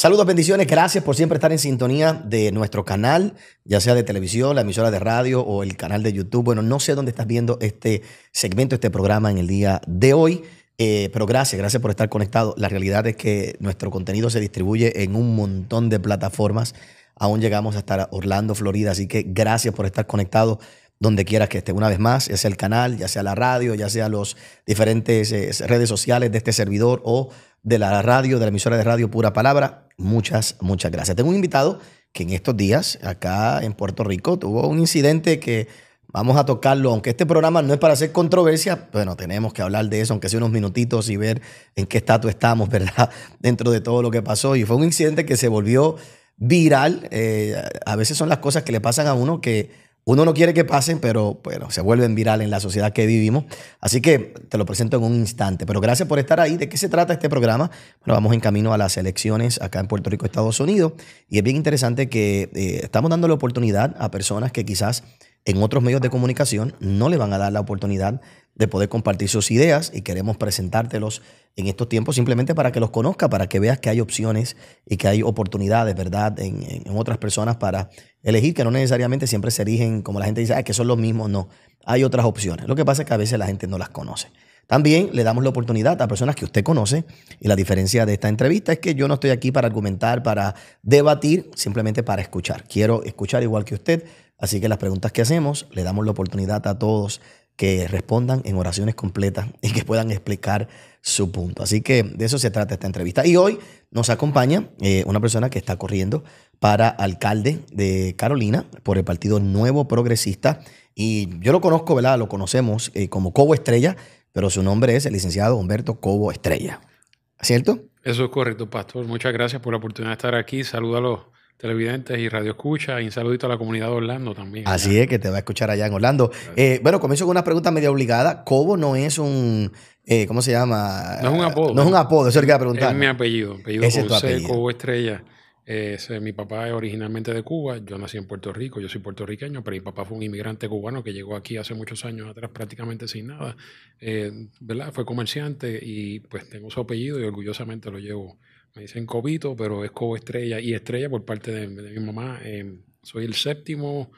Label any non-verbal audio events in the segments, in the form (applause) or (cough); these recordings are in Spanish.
Saludos, bendiciones, gracias por siempre estar en sintonía de nuestro canal, ya sea de televisión, la emisora de radio o el canal de YouTube. Bueno, no sé dónde estás viendo este segmento, este programa en el día de hoy, eh, pero gracias, gracias por estar conectado. La realidad es que nuestro contenido se distribuye en un montón de plataformas. Aún llegamos hasta Orlando, Florida, así que gracias por estar conectado donde quieras que esté. Una vez más, ya sea el canal, ya sea la radio, ya sea las diferentes eh, redes sociales de este servidor o de la radio, de la emisora de radio Pura Palabra. Muchas, muchas gracias. Tengo un invitado que en estos días, acá en Puerto Rico, tuvo un incidente que vamos a tocarlo, aunque este programa no es para hacer controversia, bueno, tenemos que hablar de eso, aunque sea unos minutitos y ver en qué estatus estamos, (laughs) ¿verdad? Dentro de todo lo que pasó. Y fue un incidente que se volvió viral. Eh, a veces son las cosas que le pasan a uno que uno no quiere que pasen, pero bueno, se vuelven virales en la sociedad que vivimos. Así que te lo presento en un instante. Pero gracias por estar ahí. ¿De qué se trata este programa? Bueno, vamos en camino a las elecciones acá en Puerto Rico, Estados Unidos. Y es bien interesante que eh, estamos dando la oportunidad a personas que quizás en otros medios de comunicación no le van a dar la oportunidad de poder compartir sus ideas y queremos presentártelos en estos tiempos simplemente para que los conozca, para que veas que hay opciones y que hay oportunidades, ¿verdad?, en, otras personas para elegir, que no necesariamente siempre se erigen, como la gente dice, ah, que son los mismos, no, hay otras opciones. Lo que pasa es que a veces la gente no las conoce. También le damos la oportunidad a personas que usted conoce y la diferencia de esta entrevista es que yo no estoy aquí para argumentar, para debatir, simplemente para escuchar. Quiero escuchar igual que usted Así que las preguntas que hacemos le damos la oportunidad a todos que respondan en oraciones completas (laughs) y que puedan explicar su punto. Así que de eso se trata esta entrevista. Y hoy nos acompaña eh, una persona que está corriendo para alcalde de Carolina por el Partido Nuevo Progresista. Y yo lo conozco, ¿verdad? Lo conocemos eh, como Cobo Estrella, pero su nombre es el licenciado Humberto Cobo Estrella. ¿Cierto? Eso es correcto, Pastor. Muchas gracias por la oportunidad de estar aquí. Salúdalo televidentes y radio escucha. Y un saludito a la comunidad de Orlando también. Así es, que te va a escuchar allá en Orlando. Eh, bueno, comienzo con una pregunta media obligada. Cobo no es un. Eh, ¿Cómo se llama? No es un apodo. No es un apodo, eso es lo que iba a preguntar. Es mi apellido. apellido Ese tu Cobo Estrella. Eh, mi papá es originalmente de Cuba, yo nací en Puerto Rico, yo soy puertorriqueño, pero mi papá fue un inmigrante cubano que llegó aquí hace muchos años atrás prácticamente sin nada, eh, ¿verdad? Fue comerciante y pues tengo su apellido y orgullosamente lo llevo me dicen Cobito, pero es Cobo Estrella y Estrella por parte de, mi mamá. Eh, soy el séptimo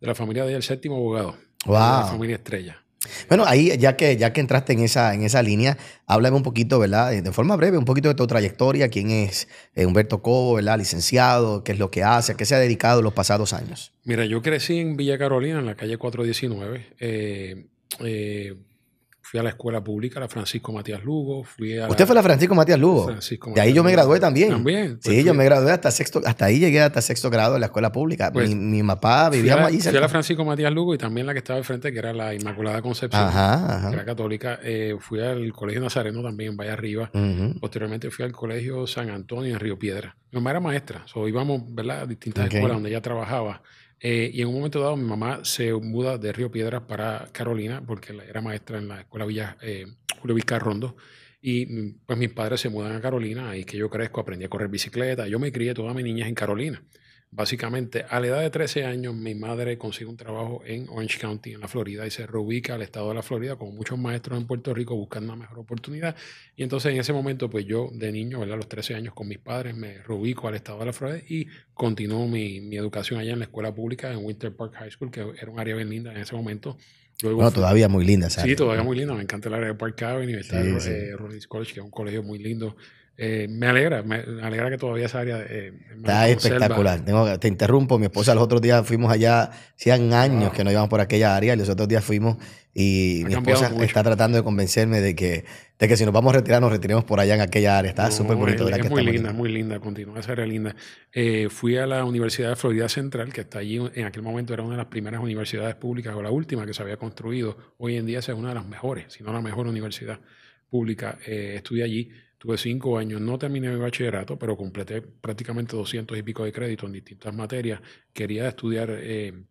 de la familia de ella, el séptimo abogado. Wow. De la familia Estrella. Bueno, ahí ya que, ya que entraste en esa, en esa línea, háblame un poquito, ¿verdad? Eh, de forma breve, un poquito de tu trayectoria, quién es eh, Humberto Cobo, ¿verdad? Licenciado, qué es lo que hace, a qué se ha dedicado los pasados años. Mira, yo crecí en Villa Carolina, en la calle 419. eh, Fui a la escuela pública, la Francisco Matías Lugo. Fui a Usted fue la Francisco Matías Lugo. y de ahí yo me gradué también. También. sí, pues yo me gradué hasta sexto, hasta ahí llegué hasta sexto grado en la escuela pública. mi, pues, mi, papá vivía allí. Fui a la Francisco Matías Lugo y también la que estaba enfrente frente, que era la Inmaculada Concepción, que era católica. Eh, fui al Colegio Nazareno también, vaya Arriba. Posteriormente fui al Colegio San Antonio en Río Piedra. Mi mamá era maestra, so, íbamos a distintas escuelas donde ella trabajaba. Eh, y en un momento dado mi mamá se muda de Río Piedras para Carolina porque era maestra en la escuela Villa, eh, Julio Vizcarrondo. Y pues mis padres se mudan a Carolina, y es que yo crezco, aprendí a correr bicicleta. Yo me crié toda mis niñas en Carolina. Básicamente, a la edad de 13 años, mi madre consigue un trabajo en Orange County, en la Florida, y se reubica al estado de la Florida, como muchos maestros en Puerto Rico, buscando una mejor oportunidad. Y entonces, en ese momento, pues yo de niño, a los 13 años, con mis padres, me reubico al estado de la Florida y continúo mi, educación allá en la escuela pública, en Winter Park High School, que era un área bien linda en ese momento. no, todavía muy linda. ¿sabes? Sí, todavía muy linda. Me encanta el área de Park Avenue, está sí, sí. Eh, College, que es un colegio muy lindo eh, me alegra, me alegra que todavía esa área. Eh, está espectacular. Tengo, te interrumpo, mi esposa los otros días fuimos allá, hacían años que no íbamos por aquella área, y los otros días fuimos y mi esposa está tratando de convencerme de que, de que si nos vamos a retirar, nos retiremos por allá en aquella área. Está súper bonito. Es, muy linda, muy linda, continúa esa área linda. Eh, fui a la Universidad de Florida Central, que está allí, en aquel momento era una de las primeras universidades públicas o la última que se había construido. Hoy en día es una de las mejores, si no la mejor universidad pública. estudié allí Tuve cinco años, no terminé mi bachillerato, pero completé prácticamente 200 y pico de crédito en distintas materias. Quería estudiar eh,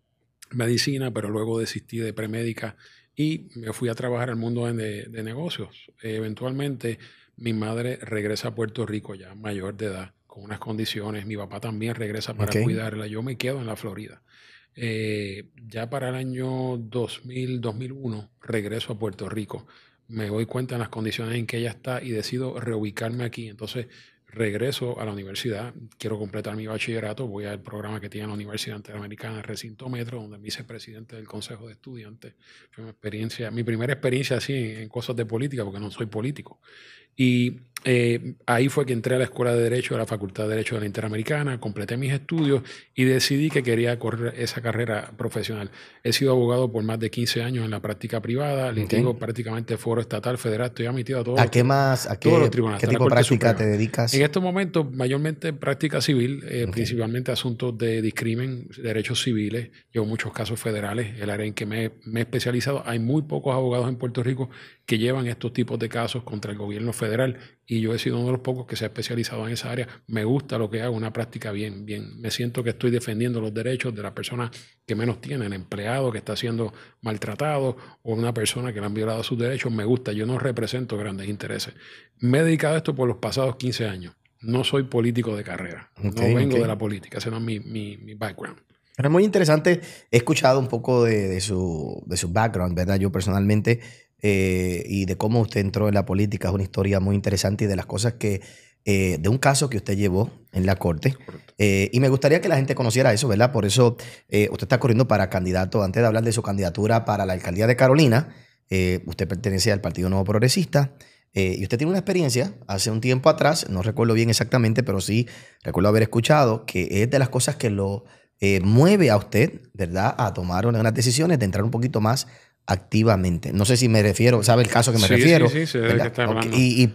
medicina, pero luego desistí de premédica y me fui a trabajar al mundo de, negocios. eventualmente, mi madre regresa a Puerto Rico ya mayor de edad, con unas condiciones. Mi papá también regresa para cuidarla. Yo me quedo en la Florida. Eh, ya para el año 2000, 2001, regreso a Puerto Rico me doy cuenta en las condiciones en que ella está y decido reubicarme aquí. Entonces regreso a la universidad, quiero completar mi bachillerato, voy al programa que tiene la Universidad Interamericana, recinto metro, donde me hice presidente del Consejo de Estudiantes. Fue mi experiencia, mi primera experiencia así en, en cosas de política, porque no soy político. Y eh, ahí fue que entré a la Escuela de Derecho de la Facultad de Derecho de la Interamericana, completé mis estudios y decidí que quería correr esa carrera profesional. He sido abogado por más de 15 años en la práctica privada, le litigo prácticamente foro estatal, federal, estoy admitido a todos, ¿A qué más, a qué, tipo de práctica te dedicas? En estos momentos, mayormente práctica civil, eh, principalmente asuntos de discriminación, derechos civiles, llevo muchos casos federales, el área en que me he especializado. Hay muy pocos abogados en Puerto Rico que llevan estos tipos de casos contra el gobierno federal y yo he sido uno de los pocos que se ha especializado en esa área. Me gusta lo que hago, una práctica bien, bien. Me siento que estoy defendiendo los derechos de la persona que menos tiene, el empleado que está siendo maltratado o una persona que le han violado sus derechos. Me gusta, yo no represento grandes intereses. Me he dedicado a esto por los pasados 15 años. No soy político de carrera, no vengo de la política, ese no es mi, background. es muy interesante, he escuchado un poco de, de, su, de su background, ¿verdad? Yo personalmente eh, y de cómo usted entró en la política es una historia muy interesante y de las cosas que, eh, de un caso que usted llevó en la corte. Eh, y me gustaría que la gente conociera eso, ¿verdad? Por eso usted está corriendo para candidato, antes de hablar de su candidatura para la alcaldía de Carolina, usted pertenece al Partido Nuevo Progresista. y usted tiene una experiencia hace un tiempo atrás, no recuerdo bien exactamente, pero sí recuerdo haber escuchado que es de las cosas que lo mueve a usted, ¿verdad?, a tomar unas decisiones, de entrar un poquito más activamente. No sé si me refiero, ¿sabe el caso que me refiero? Sí, sí, sí, está Y, y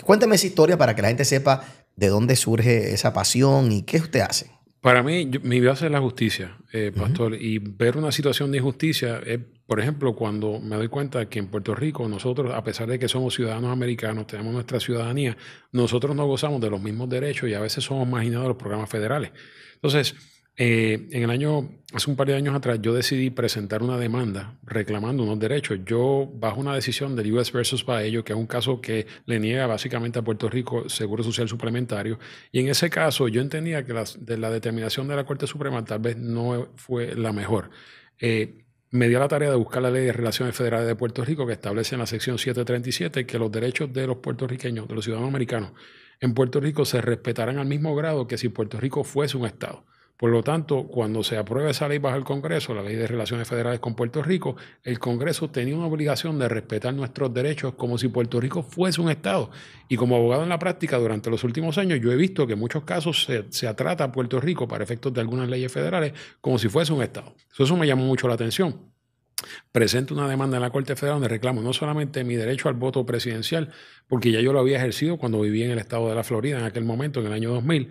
cuéntame esa historia para que la gente sepa de dónde surge esa pasión y qué usted hace. Para mí, mi vida es la justicia, eh, pastor, y ver una situación de injusticia por ejemplo, cuando me doy cuenta que en Puerto Rico nosotros, a pesar de que somos ciudadanos americanos, tenemos nuestra ciudadanía, nosotros no gozamos de los mismos derechos y a veces somos marginados de los programas federales. Entonces, eh, en el año, hace un par de años atrás, yo decidí presentar una demanda reclamando unos derechos. Yo, bajo una decisión del US versus Paello, que es un caso que le niega básicamente a Puerto Rico seguro social suplementario, y en ese caso yo entendía que de la determinación de la Corte Suprema tal vez no fue la mejor. Eh, me dio la tarea de buscar la ley de relaciones federales de Puerto Rico que establece en la sección 737 que los derechos de los puertorriqueños, de los ciudadanos americanos en Puerto Rico se respetarán al mismo grado que si Puerto Rico fuese un estado. Por lo tanto, cuando se aprueba esa ley bajo el Congreso, la ley de relaciones federales con Puerto Rico, el Congreso tenía una obligación de respetar nuestros derechos como si Puerto Rico fuese un Estado. Y como abogado en la práctica durante los últimos años, yo he visto que en muchos casos se, trata a Puerto Rico para efectos de algunas leyes federales como si fuese un Estado. Eso, eso me llamó mucho la atención presento una demanda en la Corte Federal donde reclamo no solamente mi derecho al voto presidencial, porque ya yo lo había ejercido cuando vivía en el estado de la Florida en aquel momento, en el año 2000,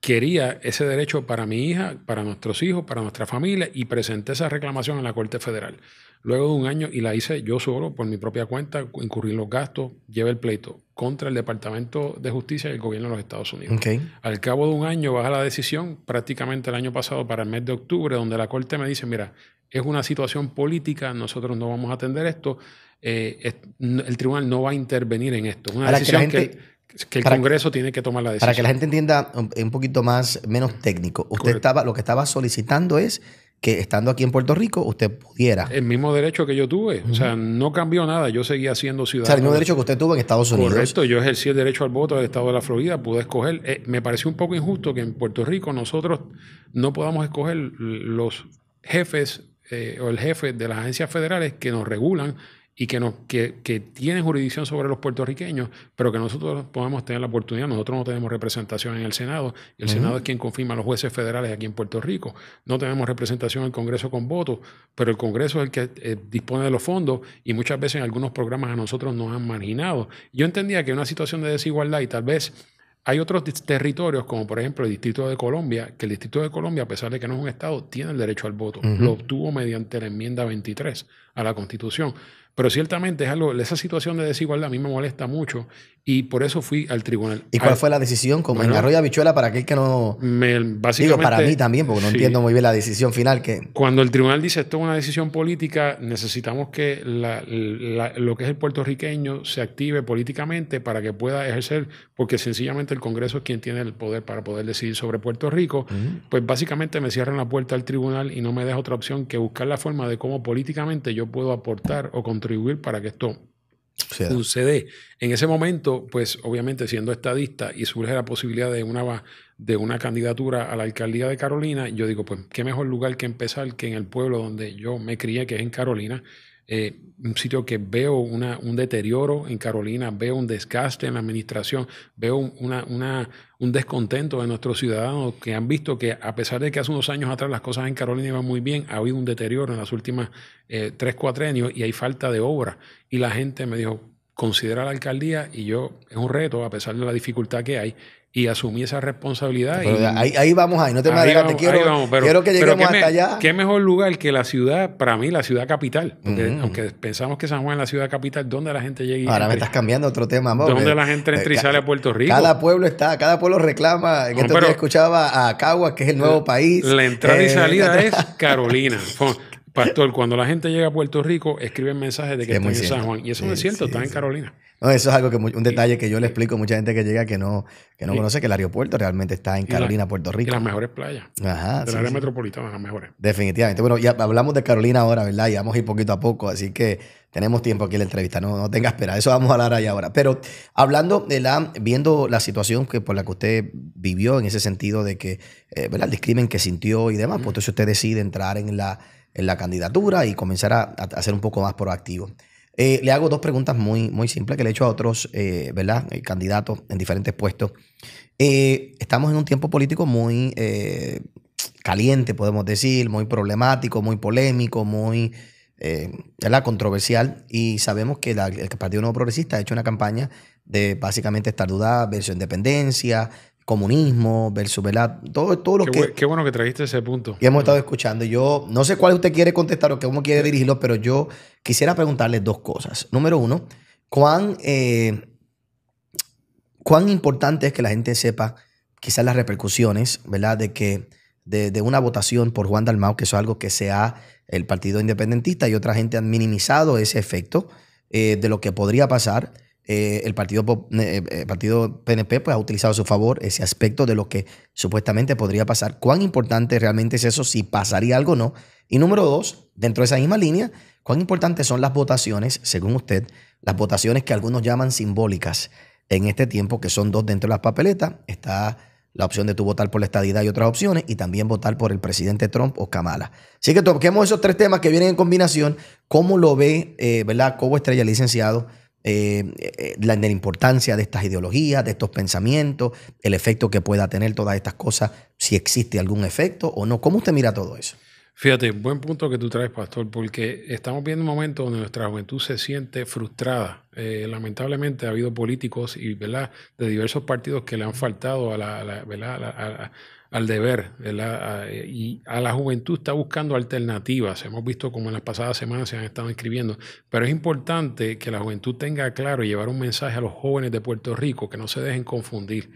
quería ese derecho para mi hija, para nuestros hijos, para nuestra familia y presenté esa reclamación en la Corte Federal. Luego de un año y la hice yo solo por mi propia cuenta, incurrí los gastos, llevé el pleito contra el Departamento de Justicia y el gobierno de los Estados Unidos. Al cabo de un año baja la decisión, prácticamente el año pasado para el mes de octubre, donde la Corte me dice, mira, es una situación política, nosotros no vamos a atender esto, eh, el tribunal no va a intervenir en esto. Una decisión que que el Congreso tiene que tomar la decisión. Para que la gente entienda un poquito más, menos técnico. Usted estaba, lo que estaba solicitando es que estando aquí en Puerto Rico usted pudiera. El mismo derecho que yo tuve. O sea, no cambió nada. Yo seguía siendo ciudadano. O sea, el mismo derecho que usted tuvo en Estados Unidos. Correcto. Yo ejercí el derecho al voto del Estado de la Florida. Pude escoger. Eh, me pareció un poco injusto que en Puerto Rico nosotros no podamos escoger los jefes eh, o el jefe de las agencias federales que nos regulan y que, nos, que, que, tiene jurisdicción sobre los puertorriqueños, pero que nosotros podemos tener la oportunidad, nosotros no tenemos representación en el Senado, y el Senado es quien confirma a los jueces federales aquí en Puerto Rico, no tenemos representación en el Congreso con votos, pero el Congreso es el que eh, dispone de los fondos y muchas veces en algunos programas a nosotros nos han marginado. Yo entendía que una situación de desigualdad y tal vez... Hay otros territorios, como por ejemplo el Distrito de Colombia, que el Distrito de Colombia, a pesar de que no es un Estado, tiene el derecho al voto. Lo obtuvo mediante la enmienda 23 a la Constitución. Pero ciertamente es algo, esa situación de desigualdad a mí me molesta mucho y por eso fui al tribunal. ¿Y cuál fue la decisión? Como bueno, en Bichuela Habichuela, para aquel que no. digo, para mí también, porque no entiendo muy bien la decisión final. que Cuando el tribunal dice esto es una decisión política, necesitamos que lo que es el puertorriqueño se active políticamente para que pueda ejercer, porque sencillamente el Congreso es quien tiene el poder para poder decidir sobre Puerto Rico. Pues básicamente me cierran la puerta al tribunal y no me deja otra opción que buscar la forma de cómo políticamente yo puedo aportar o contribuir para que esto suceda. En ese momento, pues obviamente siendo estadista y surge la posibilidad de una, de una candidatura a la alcaldía de Carolina, yo digo, pues qué mejor lugar que empezar que en el pueblo donde yo me crié, que es en Carolina, eh, un sitio que veo un deterioro en Carolina, veo un desgaste en la administración, veo un descontento de nuestros ciudadanos que han visto que a pesar de que hace unos años atrás las cosas en Carolina iban muy bien, ha habido un deterioro en las últimas eh, tres, cuatro años y hay falta de obra. Y la gente me dijo, considera la alcaldía y yo, es un reto, a pesar de la dificultad que hay, y asumí esa responsabilidad. ahí, vamos, ahí no te me te Quiero, quiero que lleguemos hasta allá. Qué mejor lugar que la ciudad, para mí, la ciudad capital. aunque pensamos que San Juan es la ciudad capital, ¿dónde la gente llega? Ahora me estás cambiando otro tema, amor. ¿Dónde la gente eh, entra y sale a Puerto Rico? Cada pueblo está, cada pueblo reclama. esto no, escuchaba a Cagua que es el nuevo país. La entrada y eh, salida es Carolina. Pastor, cuando la gente llega a Puerto Rico, escriben mensajes de que está en San Juan. Y eso no es cierto, está en Carolina. No, eso es algo que un detalle que yo le explico a mucha gente que llega que no, que no conoce que el aeropuerto realmente está en Carolina, Puerto Rico. Y las mejores playas. Ajá. De la área metropolitana, las mejores. Definitivamente. Bueno, ya hablamos de Carolina ahora, ¿verdad? Y vamos a ir poquito a poco, así que tenemos tiempo aquí en la entrevista, no, no tenga espera, eso vamos a hablar ahí ahora. Pero hablando de la, viendo la situación que, por la que usted vivió en ese sentido de que, eh, ¿verdad? El discrimen que sintió y demás, pues entonces usted decide entrar en la en la candidatura y comenzar a, hacer ser un poco más proactivo. Eh, le hago dos preguntas muy, muy simples que le he hecho a otros eh, ¿verdad? Eh, candidatos en diferentes puestos. estamos en un tiempo político muy caliente, podemos decir, muy problemático, muy polémico, muy la controversial. Y sabemos que el Partido Nuevo Progresista ha hecho una campaña de básicamente estar duda, su independencia, comunismo versus, ¿verdad? Todo, todo lo qué, que... Qué bueno que trajiste ese punto. Y hemos estado escuchando. Yo no sé cuál usted quiere contestar o cómo quiere dirigirlo, pero yo quisiera preguntarle dos cosas. Número uno, ¿cuán, eh, cuán importante es que la gente sepa quizás las repercusiones, ¿verdad? De que de, una votación por Juan Dalmau, que eso es algo que sea el Partido Independentista y otra gente han minimizado ese efecto eh, de lo que podría pasar. Eh, el partido, eh, eh, partido PNP pues, ha utilizado a su favor ese aspecto de lo que supuestamente podría pasar. ¿Cuán importante realmente es eso? Si pasaría algo o no. Y número dos, dentro de esa misma línea, ¿cuán importantes son las votaciones, según usted, las votaciones que algunos llaman simbólicas en este tiempo, que son dos dentro de las papeletas? Está la opción de tú votar por la estadidad y otras opciones, y también votar por el presidente Trump o Kamala. Así que toquemos esos tres temas que vienen en combinación. ¿Cómo lo ve, verdad, Cobo Estrella, licenciado? Eh, eh, la, de la importancia de estas ideologías, de estos pensamientos, el efecto que pueda tener todas estas cosas, si existe algún efecto o no. ¿Cómo usted mira todo eso? Fíjate, buen punto que tú traes, Pastor, porque estamos viendo un momento donde nuestra juventud se siente frustrada. Eh, lamentablemente ha habido políticos y ¿verdad? de diversos partidos que le han faltado a al deber y a la juventud está buscando alternativas. Hemos visto como en las pasadas semanas se han estado inscribiendo. pero es importante que la juventud tenga claro y llevar un mensaje a los jóvenes de Puerto Rico que no se dejen confundir.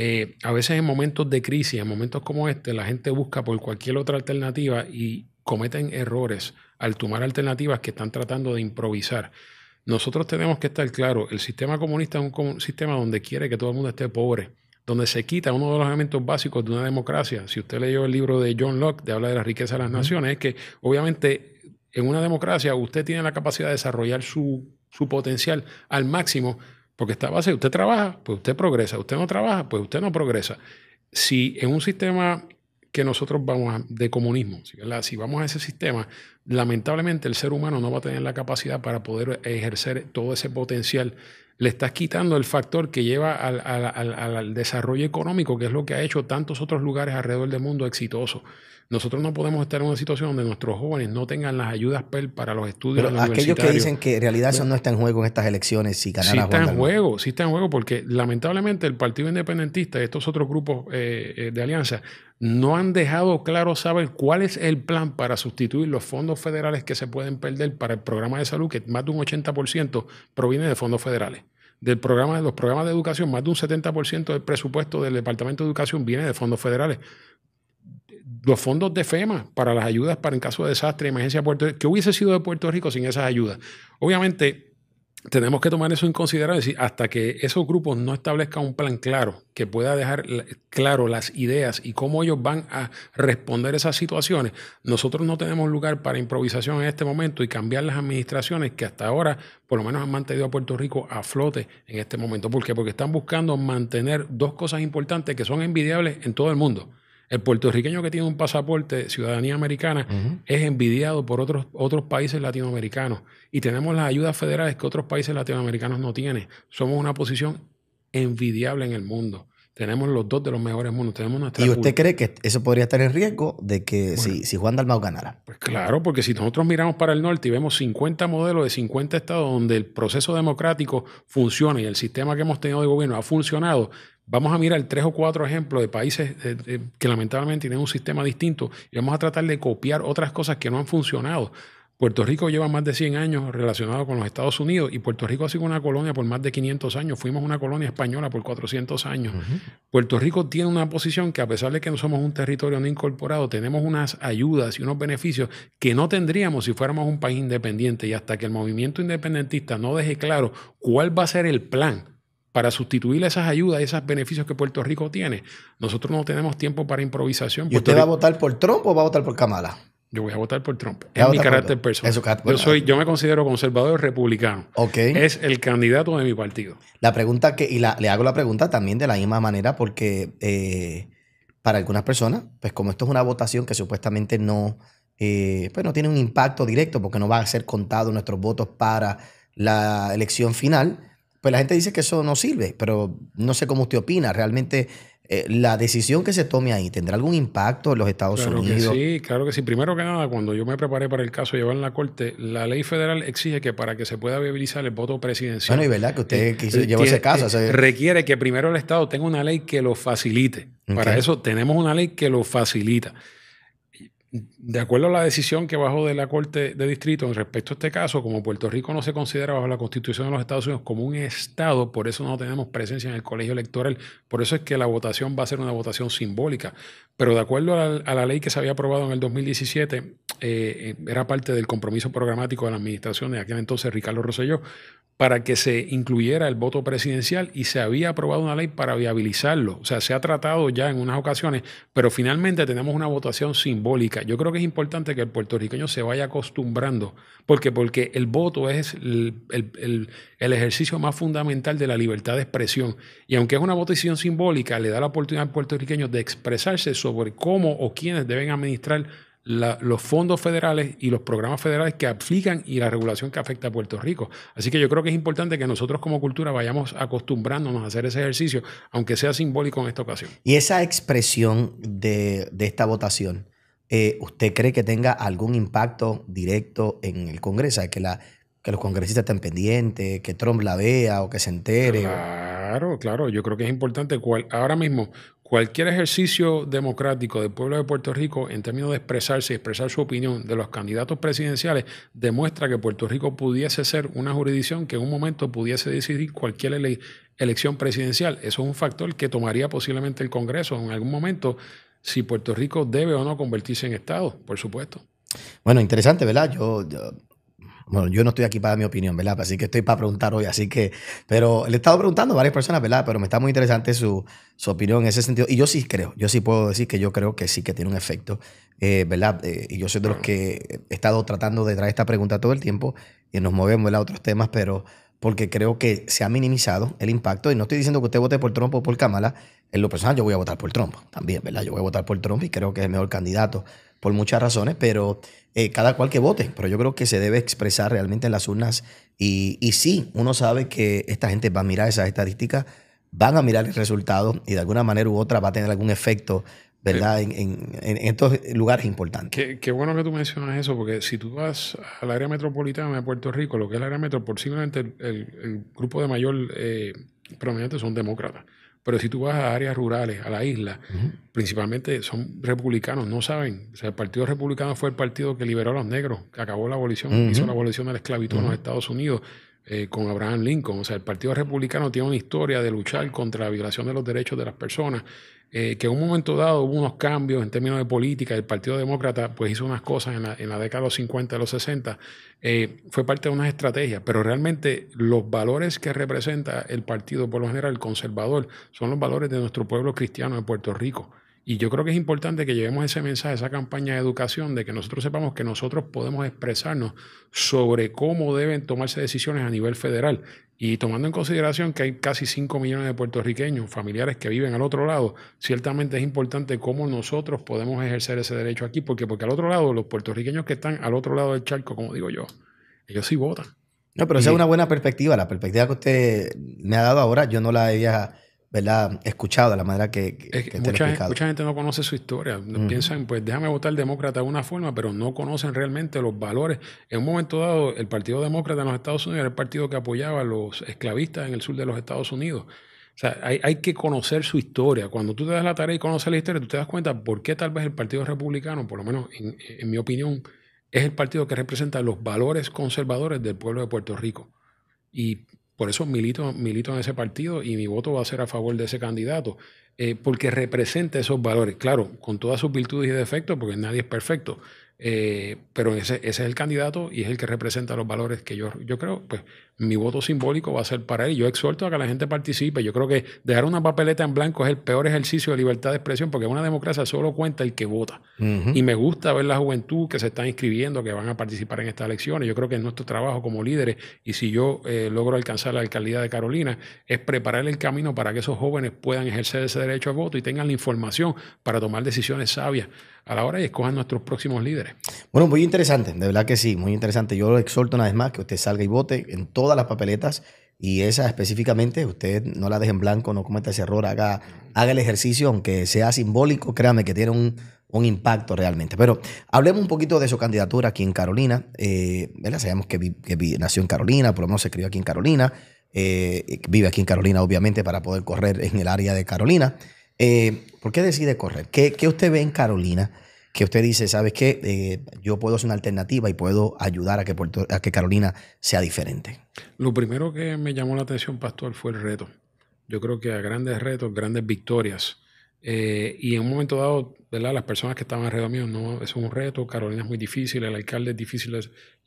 Eh, a veces en momentos de crisis, en momentos como este, la gente busca por cualquier otra alternativa y cometen errores al tomar alternativas que están tratando de improvisar. Nosotros tenemos que estar claros, el sistema comunista es un sistema donde quiere que todo el mundo esté pobre, donde se quita uno de los elementos básicos de una democracia. Si usted leyó el libro de John Locke, de habla de la riqueza de las naciones, es que obviamente en una democracia usted tiene la capacidad de desarrollar su potencial al máximo porque está base, usted trabaja, pues usted progresa, usted no trabaja, pues usted no progresa. Si en un sistema que nosotros vamos a, de comunismo, si vamos a ese sistema, lamentablemente el ser humano no va a tener la capacidad para poder ejercer todo ese potencial. Le estás quitando el factor que lleva al, al desarrollo económico, que es lo que ha hecho tantos otros lugares alrededor del mundo exitosos. Nosotros no podemos estar en una situación donde nuestros jóvenes no tengan las ayudas PEL para los estudios. Pero aquellos que dicen que en realidad eso no está en juego en estas elecciones, si Canadá. Sí está en juego, sí está en juego, porque lamentablemente el Partido Independentista y estos otros grupos eh, eh, de alianza no han dejado claro saber cuál es el plan para sustituir los fondos federales que se pueden perder para el programa de salud, que más de un 80% proviene de fondos federales del programa, de los programas de educación, más de un 70% del presupuesto del Departamento de Educación viene de fondos federales los fondos de FEMA para las ayudas para en caso de desastre, emergencia, Puerto Rico. ¿Qué hubiese sido de Puerto Rico sin esas ayudas? Obviamente, tenemos que tomar eso en consideración decir hasta que esos grupos no establezcan un plan claro que pueda dejar claro las ideas y cómo ellos van a responder esas situaciones. Nosotros no tenemos lugar para improvisación en este momento y cambiar las administraciones que hasta ahora por lo menos han mantenido a Puerto Rico a flote en este momento. ¿Por qué? Porque están buscando mantener dos cosas importantes que son envidiables en todo el mundo. El puertorriqueño que tiene un pasaporte, de ciudadanía americana, es envidiado por otros, otros países latinoamericanos. Y tenemos las ayudas federales que otros países latinoamericanos no tienen. Somos una posición envidiable en el mundo. Tenemos los dos de los mejores mundos. Tenemos ¿Y usted cree que eso podría estar en riesgo de que si, Juan Dalmau ganara? Pues claro, porque si nosotros miramos para el norte y vemos 50 modelos de 50 estados donde el proceso democrático funciona y el sistema que hemos tenido de gobierno ha funcionado, vamos a mirar tres o cuatro ejemplos de países eh, eh, que lamentablemente tienen un sistema distinto y vamos a tratar de copiar otras cosas que no han funcionado. Puerto Rico lleva más de 100 años relacionado con los Estados Unidos y Puerto Rico ha sido una colonia por más de 500 años. Fuimos una colonia española por 400 años. Puerto Rico tiene una posición que a pesar de que no somos un territorio no incorporado, tenemos unas ayudas y unos beneficios que no tendríamos si fuéramos un país independiente y hasta que el movimiento independentista no deje claro cuál va a ser el plan para sustituir esas ayudas y esos beneficios que Puerto Rico tiene. Nosotros no tenemos tiempo para improvisación. ¿Y usted va a votar por Trump o va a votar por Kamala? Yo voy a votar por Trump. Es mi carácter personal. yo, soy, yo me considero conservador republicano. Okay. Es el candidato de mi partido. La pregunta que, y le hago la pregunta también de la misma manera, porque eh, para algunas personas, pues como esto es una votación que supuestamente no, eh, pues no tiene un impacto directo, porque no va a ser contado nuestros votos para la elección final, pues la gente dice que eso no sirve, pero no sé cómo usted opina. Realmente eh, la decisión que se tome ahí tendrá algún impacto en los Estados claro Unidos. Que sí, claro que sí. Primero que nada, cuando yo me preparé para el caso llevar en la corte, la ley federal exige que para que se pueda viabilizar el voto presidencial. Bueno, y verdad que usted eh, eh, ese caso. requiere que primero el Estado tenga una ley que lo facilite. Para eso tenemos una ley que lo facilita de acuerdo a la decisión que bajó de la Corte de Distrito en respecto a este caso, como Puerto Rico no se considera bajo la Constitución de los Estados Unidos como un Estado, por eso no tenemos presencia en el colegio electoral, por eso es que la votación va a ser una votación simbólica. Pero de acuerdo a la, ley que se había aprobado en el 2017, eh, era parte del compromiso programático de la administración de aquel entonces Ricardo Rosselló, para que se incluyera el voto presidencial y se había aprobado una ley para viabilizarlo. O sea, se ha tratado ya en unas ocasiones, pero finalmente tenemos una votación simbólica. Yo creo que es importante que el puertorriqueño se vaya acostumbrando, porque, porque el voto es el, el ejercicio más fundamental de la libertad de expresión. Y aunque es una votación simbólica, le da la oportunidad al puertorriqueño de expresarse sobre cómo o quiénes deben administrar los fondos federales y los programas federales que aplican y la regulación que afecta a Puerto Rico. Así que yo creo que es importante que nosotros como cultura vayamos acostumbrándonos a hacer ese ejercicio, aunque sea simbólico en esta ocasión. Y esa expresión de, esta votación, eh, ¿usted cree que tenga algún impacto directo en el Congreso? Que, la, que los congresistas estén pendientes, que Trump la vea o que se entere. Claro, claro, yo creo que es importante. Cual, ahora mismo, cualquier ejercicio democrático del pueblo de Puerto Rico en términos de expresarse y expresar su opinión de los candidatos presidenciales demuestra que Puerto Rico pudiese ser una jurisdicción que en un momento pudiese decidir cualquier elección presidencial. Eso es un factor que tomaría posiblemente el Congreso en algún momento si Puerto Rico debe o no convertirse en Estado, por supuesto. Bueno, interesante, ¿verdad? yo bueno, yo no estoy aquí para dar mi opinión, ¿verdad? Así que estoy para preguntar hoy. Así que, pero le he estado preguntando a varias personas, ¿verdad? Pero me está muy interesante su, su opinión en ese sentido. Y yo sí creo, yo sí puedo decir que yo creo que sí que tiene un efecto, eh, ¿verdad? Eh, y yo soy de los que he estado tratando de traer esta pregunta todo el tiempo y nos movemos, A otros temas, pero porque creo que se ha minimizado el impacto. Y no estoy diciendo que usted vote por Trump o por Kamala. En lo personal, yo voy a votar por Trump también, ¿verdad? Yo voy a votar por Trump y creo que es el mejor candidato por muchas razones, pero eh, cada cual que vote. Pero yo creo que se debe expresar realmente en las urnas. Y, y sí, uno sabe que esta gente va a mirar esas estadísticas, van a mirar el resultado y de alguna manera u otra va a tener algún efecto ¿verdad? En, estos lugares importantes. Qué, bueno que tú mencionas eso, porque si tú vas al área metropolitana de Puerto Rico, lo que es el área metropolitana, posiblemente el, grupo de mayor eh, prominente son demócratas. Pero si tú vas a áreas rurales, a la isla, principalmente son republicanos, no saben. O sea, el Partido Republicano fue el partido que liberó a los negros, que acabó la abolición, hizo la abolición de la esclavitud en los Estados Unidos eh, con Abraham Lincoln. O sea, el Partido Republicano tiene una historia de luchar contra la violación de los derechos de las personas eh, que en un momento dado hubo unos cambios en términos de política, el Partido Demócrata pues hizo unas cosas en la, década de los 50, de los 60, eh, fue parte de unas estrategias, pero realmente los valores que representa el Partido por lo general conservador son los valores de nuestro pueblo cristiano en Puerto Rico. Y yo creo que es importante que llevemos ese mensaje, esa campaña de educación, de que nosotros sepamos que nosotros podemos expresarnos sobre cómo deben tomarse decisiones a nivel federal. Y tomando en consideración que hay casi 5 millones de puertorriqueños, familiares que viven al otro lado, ciertamente es importante cómo nosotros podemos ejercer ese derecho aquí, porque, porque al otro lado, los puertorriqueños que están al otro lado del charco, como digo yo, ellos sí votan. No, pero esa es una buena perspectiva. La perspectiva que usted me ha dado ahora, yo no la había ¿verdad? escuchado de la manera que, mucha, gente, no conoce su historia. Piensan, pues déjame votar demócrata de alguna forma, pero no conocen realmente los valores. En un momento dado, el Partido Demócrata en los Estados Unidos era el partido que apoyaba a los esclavistas en el sur de los Estados Unidos. O sea, hay, que conocer su historia. Cuando tú te das la tarea y conoces la historia, tú te das cuenta por qué tal vez el Partido Republicano, por lo menos en, en mi opinión, es el partido que representa los valores conservadores del pueblo de Puerto Rico. Y por eso milito, en ese partido y mi voto va a ser a favor de ese candidato, eh, porque representa esos valores, claro, con todas sus virtudes y defectos, porque nadie es perfecto, eh, pero ese, ese, es el candidato y es el que representa los valores que yo, yo creo, pues mi voto simbólico va a ser para él. Yo exhorto a que la gente participe. Yo creo que dejar una papeleta en blanco es el peor ejercicio de libertad de expresión, porque en una democracia solo cuenta el que vota. Y me gusta ver la juventud que se está inscribiendo, que van a participar en estas elecciones. Yo creo que es nuestro trabajo como líderes, y si yo eh, logro alcanzar la alcaldía de Carolina, es preparar el camino para que esos jóvenes puedan ejercer ese derecho a voto y tengan la información para tomar decisiones sabias a la hora y escojan nuestros próximos líderes. Bueno, muy interesante, de verdad que sí, muy interesante. Yo lo exhorto una vez más que usted salga y vote en todo todas las papeletas y esa específicamente, usted no la deje en blanco, no cometa ese error, haga, haga el ejercicio, aunque sea simbólico, créame que tiene un, impacto realmente. Pero hablemos un poquito de su candidatura aquí en Carolina. Eh, Sabemos que, nació en Carolina, por lo menos se crió aquí en Carolina, eh, vive aquí en Carolina obviamente para poder correr en el área de Carolina. Eh, ¿Por qué decide correr? ¿Qué, ¿Qué usted ve en Carolina? que usted dice, ¿sabes qué? Eh, yo puedo ser una alternativa y puedo ayudar a que, a que Carolina sea diferente. Lo primero que me llamó la atención, Pastor, fue el reto. Yo creo que a grandes retos, grandes victorias. Eh, y en un momento dado, ¿verdad? las personas que estaban alrededor mío, no, eso es un reto, Carolina es muy difícil, el alcalde es difícil.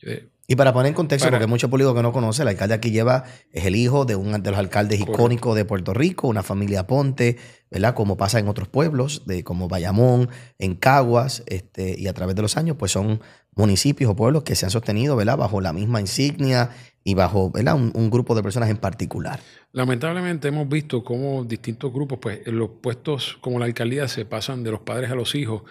Eh, y para poner en contexto, porque hay mucho público que no conoce, el alcalde aquí lleva, es el hijo de uno de los alcaldes icónicos de Puerto Rico, una familia Ponte, ¿verdad? Como pasa en otros pueblos, de, como Bayamón, en Caguas, este, y a través de los años, pues son municipios o pueblos que se han sostenido, ¿verdad? Bajo la misma insignia y bajo Un, grupo de personas en particular. Lamentablemente hemos visto cómo distintos grupos, pues en los puestos como la alcaldía se pasan de los padres a los hijos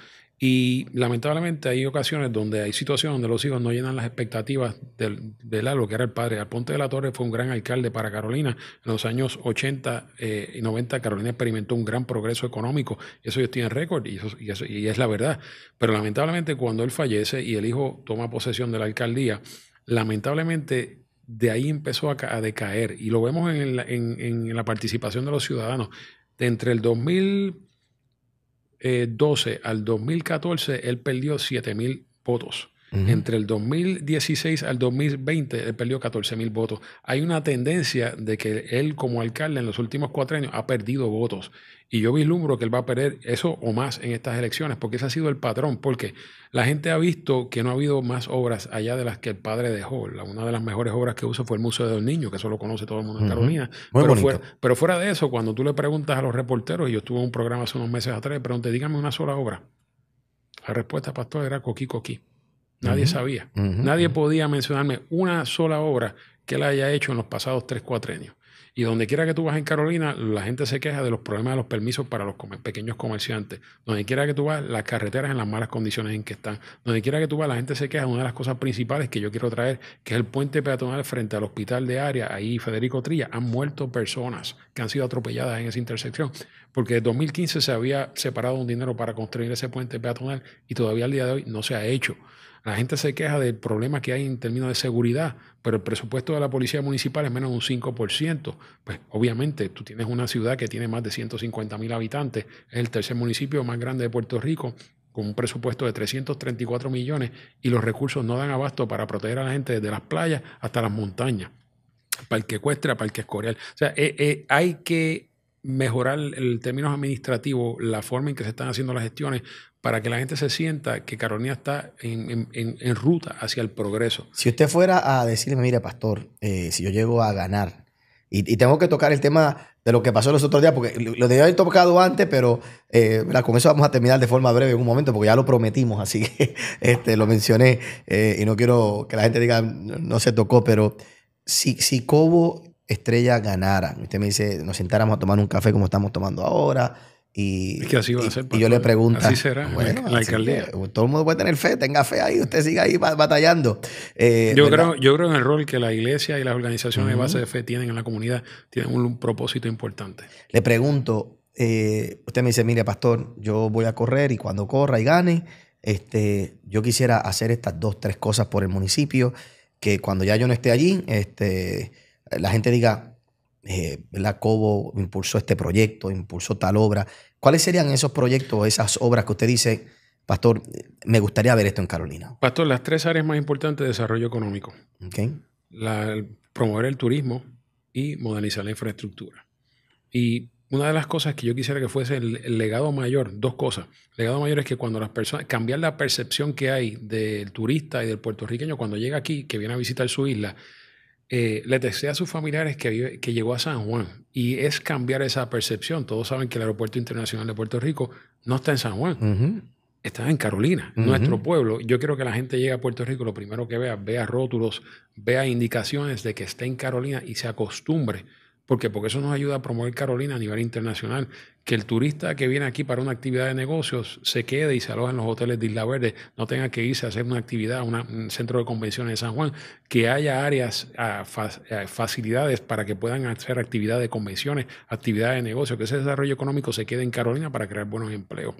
y lamentablemente hay ocasiones donde hay situaciones donde los hijos no llenan las expectativas de, la, lo que era el padre. Al Ponte de la Torre fue un gran alcalde para Carolina. En los años 80 eh, y 90 Carolina experimentó un gran progreso económico. Eso yo estoy récord y, eso, y es la verdad. Pero lamentablemente cuando él fallece y el hijo toma posesión de la alcaldía, lamentablemente de ahí empezó a, decaer. Y lo vemos en la, participación de los ciudadanos. De entre el 2012 eh, al 2014, él perdió 7.000 mil votos. Entre el 2016 al 2020, él perdió 14.000 mil votos. Hay una tendencia de que él, como alcalde, en los últimos cuatro años ha perdido votos. Y yo vislumbro que él va a perder eso o más en estas elecciones, porque ese ha sido el patrón, porque la gente ha visto que no ha habido más obras allá de las que el padre dejó. una de las mejores obras que usa fue el Museo de los Niños que eso lo conoce todo el mundo en Carolina. pero, fuera, de eso, cuando tú le preguntas a los reporteros, y yo estuve en un programa hace unos meses atrás, pero te dígame una sola obra. La respuesta, pastor, era coquí coquí. Nadie sabía. Nadie podía mencionarme una sola obra que él haya hecho en los pasados tres cuatro años. Y donde quiera que tú vas en Carolina, la gente se queja de los problemas de los permisos para los pequeños comerciantes. Donde quiera que tú vas, las carreteras en las malas condiciones en que están. Donde quiera que tú vas, la gente se queja. Una de las cosas principales que yo quiero traer, que es el puente peatonal frente al hospital de área, ahí Federico Trilla, han muerto personas que han sido atropelladas en esa intersección. Porque en 2015 se había separado un dinero para construir ese puente peatonal y todavía al día de hoy no se ha hecho. La gente se queja del problema que hay en términos de seguridad, pero el presupuesto de la policía municipal es menos de un 5%. Pues obviamente tú tienes una ciudad que tiene más de 150 mil habitantes, es el tercer municipio más grande de Puerto Rico, con un presupuesto de 334 millones y los recursos no dan abasto para proteger a la gente desde las playas hasta las montañas, para el para el que escorial. O sea, eh, eh, hay que mejorar el términos administrativo la forma en que se están haciendo las gestiones para que la gente se sienta que Carolina está en, ruta hacia el progreso. Si usted fuera a decirme, mire, pastor, eh, si yo llego a ganar, y, tengo que tocar el tema de lo que pasó los otros días, porque lo, debía haber tocado antes, pero eh, con eso vamos a terminar de forma breve en un momento, porque ya lo prometimos, así que (laughs) este, lo mencioné eh, y no quiero que la gente diga, no, se tocó, pero si, si Cobo Estrella ganara. Usted me dice, nos sentáramos a tomar un café como estamos tomando ahora. Y, es que así va a ser, y yo le pues, pues, pregunto, así será bueno, la alcaldía. todo el mundo puede tener fe, tenga fe ahí, usted siga ahí batallando. Eh, yo, creo, yo creo en el rol que la iglesia y las organizaciones de base de fe tienen en la comunidad, tienen un, propósito importante. Le pregunto, eh, usted me dice, mire, pastor, yo voy a correr y cuando corra y gane, este, yo quisiera hacer estas dos, tres cosas por el municipio, que cuando ya yo no esté allí, este, la gente diga, la eh, Cobo impulsó este proyecto, impulsó tal obra. ¿Cuáles serían esos proyectos, esas obras que usted dice, Pastor, me gustaría ver esto en Carolina? Pastor, las tres áreas más importantes de desarrollo económico. promover el turismo y modernizar la infraestructura. Y una de las cosas que yo quisiera que fuese el, el legado mayor, dos cosas. El legado mayor es que cuando las personas, cambiar la percepción que hay del turista y del puertorriqueño cuando llega aquí, que viene a visitar su isla, le eh, les a sus familiares que, vive, que llegó a San Juan y es cambiar esa percepción. Todos saben que el Aeropuerto Internacional de Puerto Rico no está en San Juan, está en Carolina, nuestro pueblo. Yo quiero que la gente llegue a Puerto Rico, lo primero que vea, vea rótulos, vea indicaciones de que está en Carolina y se acostumbre ¿Por Porque eso nos ayuda a promover Carolina a nivel internacional. Que el turista que viene aquí para una actividad de negocios se quede y se aloja en los hoteles de Isla Verde, no tenga que irse a hacer una actividad un centro de convenciones de San Juan, que haya áreas, ah, ah, facilidades para que puedan hacer actividades de convenciones, actividades de negocios, que ese desarrollo económico se quede en Carolina para crear buenos empleos.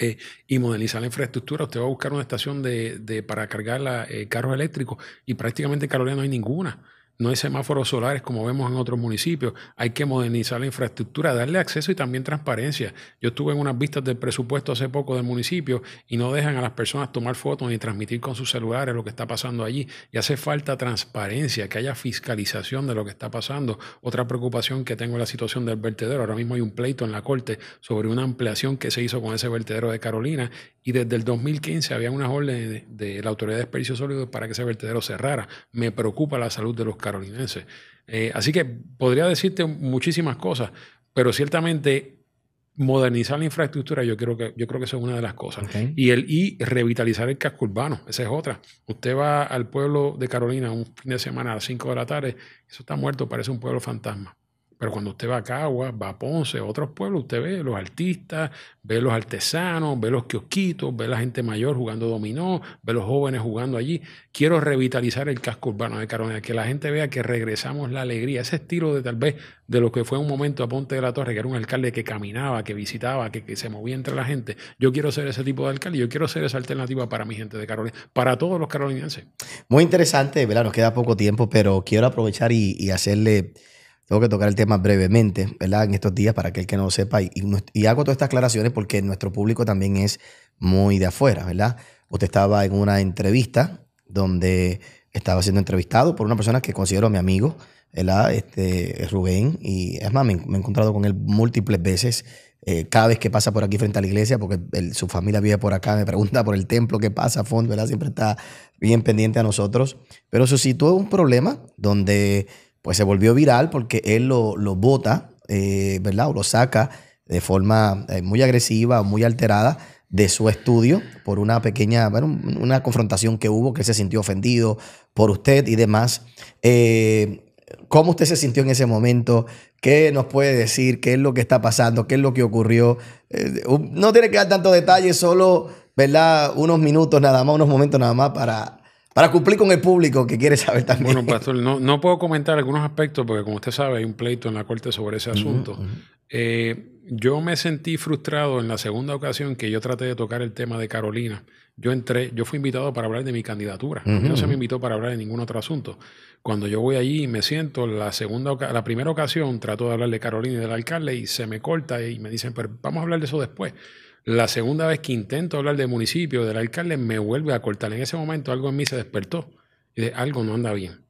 Eh, y modernizar la infraestructura. Usted va a buscar una estación de, para cargar eh, carros eléctricos y prácticamente en Carolina no hay ninguna no hay semáforos solares como vemos en otros municipios. Hay que modernizar la infraestructura, darle acceso y también transparencia. Yo estuve en unas vistas del presupuesto hace poco del municipio y no dejan a las personas tomar fotos ni transmitir con sus celulares lo que está pasando allí. Y hace falta transparencia, que haya fiscalización de lo que está pasando. Otra preocupación que tengo es la situación del vertedero. Ahora mismo hay un pleito en la Corte sobre una ampliación que se hizo con ese vertedero de Carolina y desde el 2015 había unas órdenes de, la Autoridad de Desperdicios Sólidos para que ese vertedero cerrara. Me preocupa la salud de los carolinense. Eh, así que podría decirte muchísimas cosas, pero ciertamente modernizar la infraestructura yo creo que yo creo que eso es una de las cosas y el y revitalizar el casco urbano esa es otra usted va al pueblo de Carolina un fin de semana a las 5 de la tarde eso está muerto parece un pueblo fantasma pero cuando usted va a Caguas, va a Ponce, a otros pueblos, usted ve los artistas, ve los artesanos, ve los kiosquitos, ve la gente mayor jugando dominó, ve los jóvenes jugando allí. Quiero revitalizar el casco urbano de Carolina, que la gente vea que regresamos la alegría, ese estilo de tal vez de lo que fue un momento a Ponte de la Torre, que era un alcalde que caminaba, que visitaba, que, se movía entre la gente. Yo quiero ser ese tipo de alcalde, yo quiero ser esa alternativa para mi gente de Carolina, para todos los carolinenses. Muy interesante, ¿verdad? Nos queda poco tiempo, pero quiero aprovechar y hacerle tengo que tocar el tema brevemente, ¿verdad? En estos días, para que el que no lo sepa. Y, hago todas estas aclaraciones porque nuestro público también es muy de afuera, ¿verdad? Usted estaba en una entrevista donde estaba siendo entrevistado por una persona que considero mi amigo, ¿verdad? Este, Rubén. Y es más, me, he encontrado con él múltiples veces eh, cada vez que pasa por aquí frente a la iglesia, porque su familia vive por acá, me pregunta por el templo que pasa a fondo, ¿verdad? Siempre está bien pendiente a nosotros. Pero suscitó un problema donde pues se volvió viral porque él lo, lo bota, eh, ¿verdad? O lo saca de forma eh, muy agresiva, muy alterada de su estudio por una pequeña, bueno, una confrontación que hubo, que se sintió ofendido por usted y demás. Eh, ¿Cómo usted se sintió en ese momento? ¿Qué nos puede decir? ¿Qué es lo que está pasando? ¿Qué es lo que ocurrió? no tiene que dar tanto detalle, solo, ¿verdad? Unos minutos nada más, unos momentos nada más para para cumplir con el público que quiere saber también. Bueno, pastor, no, puedo comentar algunos aspectos porque como usted sabe hay un pleito en la corte sobre ese asunto. Eh, yo me sentí frustrado en la segunda ocasión que yo traté de tocar el tema de Carolina. Yo entré, yo fui invitado para hablar de mi candidatura. No se me invitó para hablar de ningún otro asunto. Cuando yo voy allí y me siento, la segunda, la primera ocasión trato de hablar de Carolina y del alcalde y se me corta y me dicen, pero vamos a hablar de eso después. La segunda vez que intento hablar del municipio, del alcalde, me vuelve a cortar. En ese momento algo en mí se despertó y de algo no anda bien.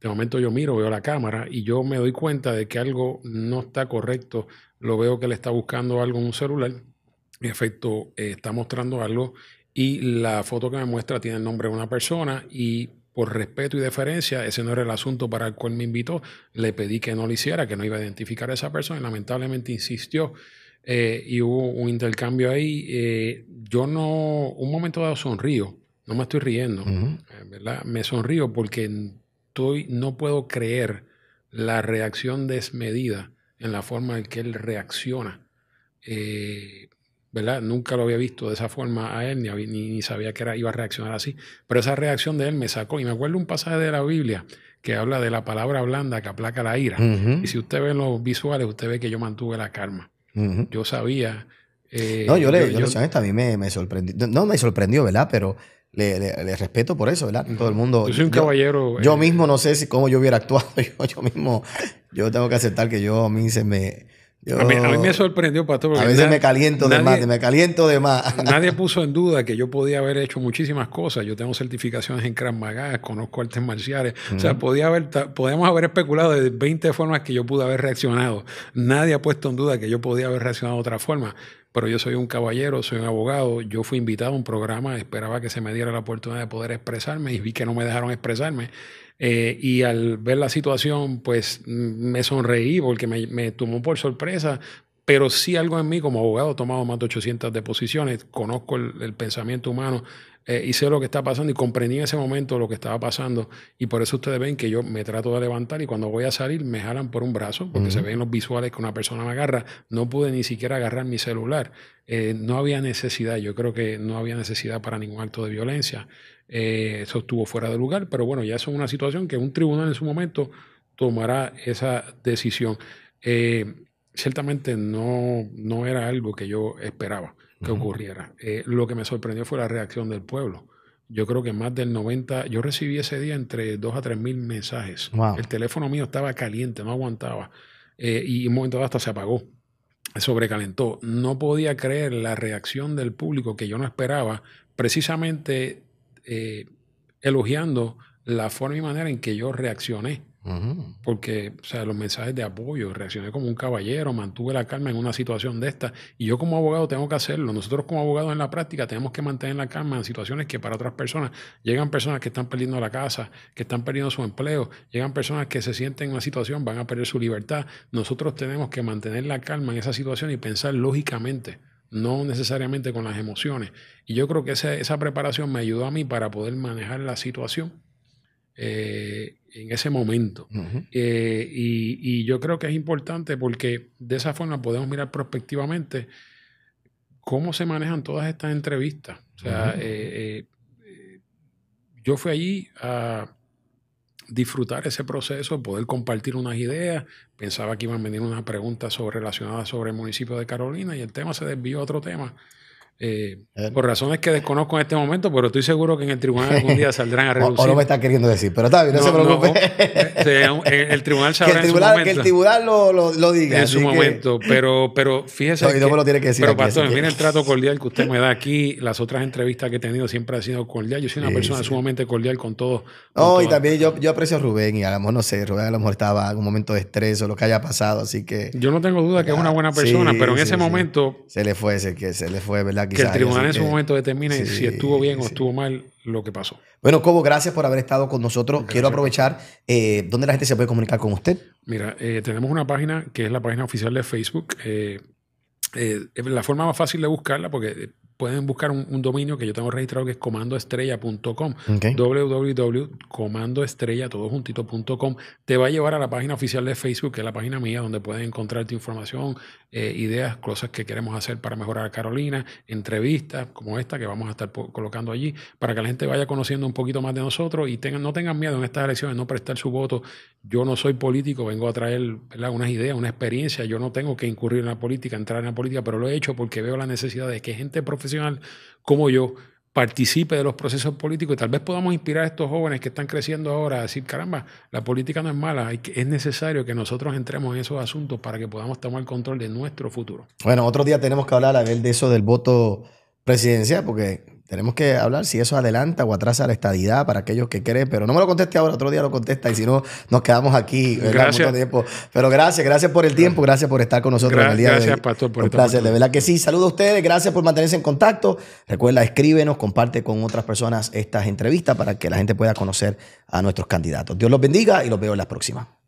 De momento yo miro, veo la cámara y yo me doy cuenta de que algo no está correcto. Lo veo que le está buscando algo en un celular. En efecto, eh, está mostrando algo y la foto que me muestra tiene el nombre de una persona y por respeto y deferencia, ese no era el asunto para el cual me invitó, le pedí que no lo hiciera, que no iba a identificar a esa persona y lamentablemente insistió. Eh, y hubo un intercambio ahí. Eh, yo no, un momento dado sonrío, no me estoy riendo, eh, ¿verdad? Me sonrío porque estoy, no puedo creer la reacción desmedida en la forma en que él reacciona. ¿verdad? Nunca lo había visto de esa forma a él, ni, sabía que era, iba a reaccionar así. Pero esa reacción de él me sacó. Y me acuerdo un pasaje de la Biblia que habla de la palabra blanda que aplaca la ira. Y si usted ve los visuales, usted ve que yo mantuve la calma. Yo sabía. Eh, no, yo le, yo, a mí me, sorprendió. No me sorprendió, ¿verdad? Pero le, respeto por eso, ¿verdad? Todo el mundo. Yo soy un caballero. Yo eh, mismo no sé si cómo yo hubiera actuado. (laughs) Yo, mismo, yo tengo que aceptar que yo a mí se me a, mí, me sorprendió, Pastor. a veces me caliento de más, me caliento de más. (laughs) nadie puso en duda que yo podía haber hecho muchísimas cosas. Yo tengo certificaciones en Krav Maga, conozco artes marciales. O sea, podía haber, podemos haber especulado de 20 formas que yo pude haber reaccionado. Nadie ha puesto en duda que yo podía haber reaccionado de otra forma. Pero yo soy un caballero, soy un abogado, yo fui invitado a un programa, esperaba que se me diera la oportunidad de poder expresarme y vi que no me dejaron expresarme. Eh, y al ver la situación, pues mm, me sonreí porque me, me tomó por sorpresa, pero sí algo en mí, como abogado, he tomado más de 800 deposiciones, conozco el, pensamiento humano eh, y sé lo que está pasando y comprendí en ese momento lo que estaba pasando. Y por eso ustedes ven que yo me trato de levantar y cuando voy a salir me jalan por un brazo, porque se ven los visuales que una persona me agarra. No pude ni siquiera agarrar mi celular. Eh, no había necesidad, yo creo que no había necesidad para ningún acto de violencia eh, sostuvo fuera de lugar, pero bueno, ya es una situación que un tribunal en su momento tomará esa decisión. Eh, ciertamente no, no era algo que yo esperaba que ocurriera. Eh, lo que me sorprendió fue la reacción del pueblo. Yo creo que más del 90, yo recibí ese día entre 2 a 3 mil mensajes. El teléfono mío estaba caliente, no aguantaba. Eh, y un momento hasta se apagó, sobrecalentó. No podía creer la reacción del público que yo no esperaba, precisamente eh, elogiando la forma y manera en que yo reaccioné. Porque, o sea, los mensajes de apoyo, reaccioné como un caballero, mantuve la calma en una situación de esta. Y yo como abogado tengo que hacerlo. Nosotros como abogados en la práctica tenemos que mantener la calma en situaciones que para otras personas, llegan personas que están perdiendo la casa, que están perdiendo su empleo, llegan personas que se sienten en una situación, van a perder su libertad. Nosotros tenemos que mantener la calma en esa situación y pensar lógicamente no necesariamente con las emociones. Y yo creo que esa, preparación me ayudó a mí para poder manejar la situación eh, en ese momento. Eh, y, yo creo que es importante porque de esa forma podemos mirar prospectivamente cómo se manejan todas estas entrevistas. O sea, eh, yo fui allí a disfrutar ese proceso, poder compartir unas ideas. Pensaba que iban a venir unas preguntas sobre, relacionadas sobre el municipio de Carolina y el tema se desvió a otro tema. Eh, eh, por razones que desconozco en este momento, pero estoy seguro que en el tribunal algún día (laughs) saldrán a reducir. o, no me está queriendo decir, pero está bien, no, se preocupe. Eh, el, tribunal sabrá (laughs) que el tribunal, Que el tribunal lo, diga. En su momento, pero, pero fíjese. Pero, pastor, mire el trato (laughs) cordial que usted me da aquí. Las otras entrevistas que he tenido siempre han sido cordial. Yo soy una persona sumamente cordial con todos. oh, y también yo, yo aprecio a Rubén y a lo mejor, no sé, Rubén a lo mejor estaba en un momento de estrés o lo que haya pasado, así que. Yo no tengo duda que es una buena ah, persona, pero en ese momento. Se le fue, que se le fue, ¿verdad? Que el tribunal en su eh, momento determine si estuvo bien o estuvo mal lo que pasó. Bueno, Cobo, gracias por haber estado con nosotros. Quiero aprovechar eh, dónde la gente se puede comunicar con usted. Mira, eh, tenemos una página que es la página oficial de Facebook. Eh, eh la forma más fácil de buscarla, porque pueden buscar un, dominio que yo tengo registrado que es comandoestrella.com. Okay. www.comandoestrella, Te va a llevar a la página oficial de Facebook, que es la página mía, donde pueden encontrar tu información, eh, ideas, cosas que queremos hacer para mejorar a Carolina, entrevistas como esta que vamos a estar colocando allí, para que la gente vaya conociendo un poquito más de nosotros y tengan, no tengan miedo en estas elecciones, no prestar su voto. Yo no soy político, vengo a traer unas ideas, una experiencia. Yo no tengo que incurrir en la política, entrar en la política, pero lo he hecho porque veo la necesidad de que gente profesional como yo participe de los procesos políticos y tal vez podamos inspirar a estos jóvenes que están creciendo ahora a decir, caramba, la política no es mala, es necesario que nosotros entremos en esos asuntos para que podamos tomar control de nuestro futuro. Bueno, otro día tenemos que hablar a ver de eso del voto presidencial, porque tenemos que hablar si eso adelanta o atrasa la estadidad para aquellos que creen, pero no me lo conteste ahora, otro día lo contesta y si no, nos quedamos aquí gracias Pero gracias, gracias por el tiempo, gracias por estar con nosotros en el día de hoy. Gracias, Pastor, por Un de verdad que sí. Saludos a ustedes, gracias por mantenerse en contacto. Recuerda, escríbenos, comparte con otras personas estas entrevistas para que la gente pueda conocer a nuestros candidatos. Dios los bendiga y los veo en la próxima.